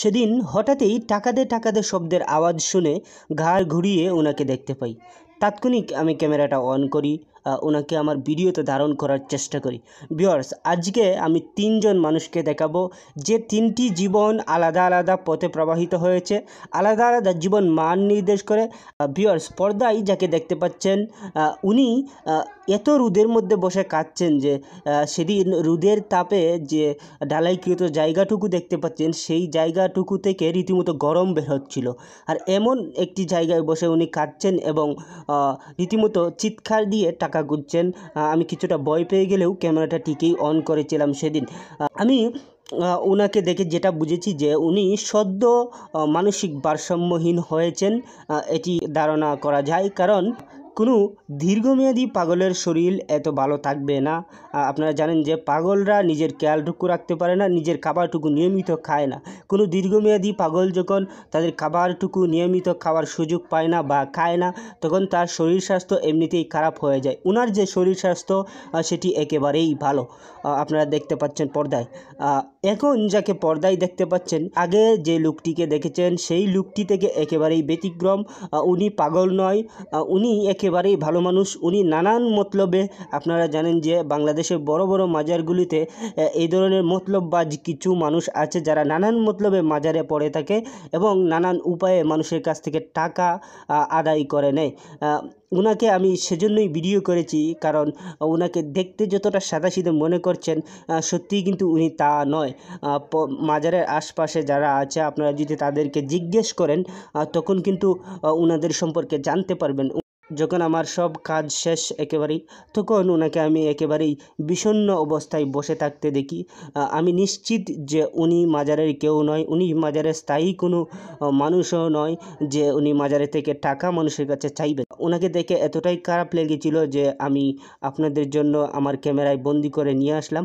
সেদিন হঠাৎই টাকাদে টাকাদে শব্দের আওয়াজ শুনে ঘাড় ঘুরিয়ে ওনাকে দেখতে পাই তাৎক্ষণিক আমি ক্যামেরাটা অন করি ওনাকে আমার ভিডিওতে ধারণ করার চেষ্টা করি বিয়ার্স আজকে আমি তিনজন মানুষকে দেখাবো যে তিনটি জীবন আলাদা আলাদা পথে প্রবাহিত হয়েছে আলাদা আলাদা জীবন মান নির্দেশ করে বিয়ার্স পর্দায় যাকে দেখতে পাচ্ছেন উনি এত রুদের মধ্যে বসে কাঁদছেন যে সেদিন রুদের তাপে যে ঢালাইকৃত জায়গাটুকু দেখতে পাচ্ছেন সেই জায়গাটুকু থেকে রীতিমতো গরম বের হচ্ছিল আর এমন একটি জায়গায় বসে উনি কাঁদছেন এবং রীতিমতো চিৎকার দিয়ে টাকা টাকা গুজছেন আমি কিছুটা ভয় পেয়ে গেলেও ক্যামেরাটা ঠিকই অন করেছিলাম সেদিন আমি ওনাকে দেখে যেটা বুঝেছি যে উনি সদ্য মানসিক ভারসাম্যহীন হয়েছেন এটি ধারণা করা যায় কারণ কোনো দীর্ঘমেয়াদী পাগলের শরীর এত ভালো থাকবে না আপনারা জানেন যে পাগলরা নিজের খেয়ালটুকু রাখতে পারে না নিজের খাবারটুকু নিয়মিত খায় না কোনো দীর্ঘমেয়াদী পাগল যখন তাদের খাবারটুকু নিয়মিত খাওয়ার সুযোগ পায় না বা খায় না তখন তার শরীর স্বাস্থ্য এমনিতেই খারাপ হয়ে যায় ওনার যে শরীর স্বাস্থ্য সেটি একেবারেই ভালো আপনারা দেখতে পাচ্ছেন পর্দায় এখন যাকে পর্দায় দেখতে পাচ্ছেন আগে যে লোকটিকে দেখেছেন সেই লোকটি থেকে একেবারেই ব্যতিক্রম উনি পাগল নয় উনি একে একেবারেই ভালো মানুষ উনি নানান মতলবে আপনারা জানেন যে বাংলাদেশের বড় বড় মাজারগুলিতে এই ধরনের মতলববাজ কিছু মানুষ আছে যারা নানান মতলবে মাজারে পড়ে থাকে এবং নানান উপায়ে মানুষের কাছ থেকে টাকা আদায় করে নেয় ওনাকে আমি সেজন্যই ভিডিও করেছি কারণ ওনাকে দেখতে যতটা সাদাসিধে মনে করছেন সত্যিই কিন্তু উনি তা নয় মাজারের আশপাশে যারা আছে আপনারা যদি তাদেরকে জিজ্ঞেস করেন তখন কিন্তু ওনাদের সম্পর্কে জানতে পারবেন যখন আমার সব কাজ শেষ একেবারেই তখন ওনাকে আমি একেবারেই বিষণ্ন অবস্থায় বসে থাকতে দেখি আমি নিশ্চিত যে উনি মাজারের কেউ নয় উনি মাজারের স্থায়ী কোনো মানুষও নয় যে উনি মাজারে থেকে টাকা মানুষের কাছে চাইবে ওনাকে দেখে এতটাই খারাপ লেগেছিল যে আমি আপনাদের জন্য আমার ক্যামেরায় বন্দি করে নিয়ে আসলাম